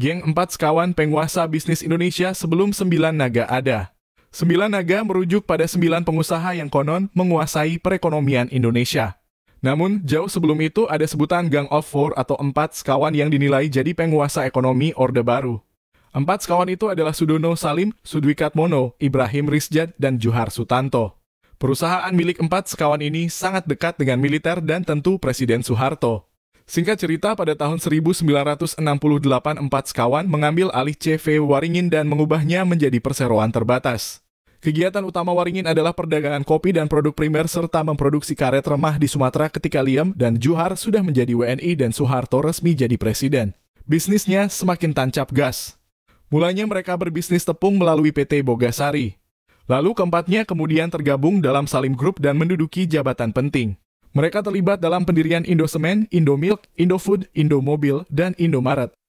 geng empat sekawan penguasa bisnis Indonesia sebelum sembilan naga ada. Sembilan naga merujuk pada sembilan pengusaha yang konon menguasai perekonomian Indonesia. Namun, jauh sebelum itu ada sebutan Gang of Four atau empat sekawan yang dinilai jadi penguasa ekonomi Orde Baru. Empat sekawan itu adalah Sudono Salim, Mono, Ibrahim Rizjad, dan Juhar Sutanto. Perusahaan milik empat sekawan ini sangat dekat dengan militer dan tentu Presiden Soeharto. Singkat cerita, pada tahun 1968 empat sekawan mengambil alih CV Waringin dan mengubahnya menjadi perseroan terbatas. Kegiatan utama Waringin adalah perdagangan kopi dan produk primer serta memproduksi karet remah di Sumatera ketika Liam dan Juhar sudah menjadi WNI dan Soeharto resmi jadi presiden. Bisnisnya semakin tancap gas. Mulanya mereka berbisnis tepung melalui PT Bogasari. Lalu keempatnya kemudian tergabung dalam Salim Group dan menduduki jabatan penting. Mereka terlibat dalam pendirian Indosemen, Indomilk, Indofood, Indomobil, dan Indomaret.